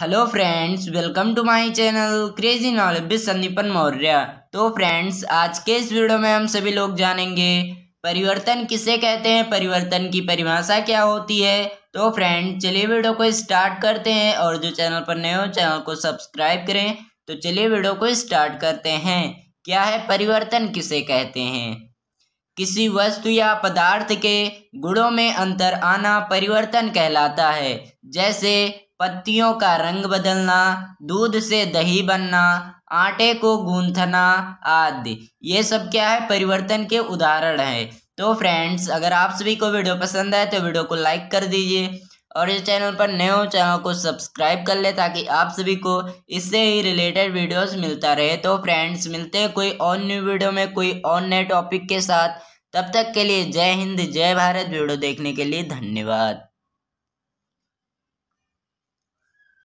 hello friends welcome to my channel crazy knowledge with Sandipan Maurya तो friends आज के इस वीडियो में हम सभी लोग जानेंगे परिवर्तन किसे कहते हैं परिवर्तन की परिभाषा क्या होती है तो फ्रेंड्स चलिए वीडियो को स्टार्ट करते हैं और जो चैनल पर नए हो चैनल को सब्सक्राइब करें तो चलिए वीडियो को स्टार्ट करते हैं क्या है परिवर्तन किसे कहते हैं किसी वस्तु या पदार्थ के गुणों में अंतर आना परिवर्तन कहलाता है जैसे पत्तियों का रंग बदलना दूध से दही बनना आटे को गूंथना आदि ये सब क्या है परिवर्तन के उदाहरण है तो फ्रेंड्स अगर आप सभी को वीडियो पसंद आए तो वीडियो को लाइक कर दीजिए और इस चैनल पर नए हो चैनल को सब्सक्राइब कर ले ताकि आप सभी को इससे ही रिलेटेड वीडियोस मिलता रहे तो फ्रेंड्स मिलते हैं कोई और न्यू वीडियो में कोई और नए टॉपिक के साथ तब तक के लिए जय हिंद जय भारत वीडियो देखने के लिए धन्यवाद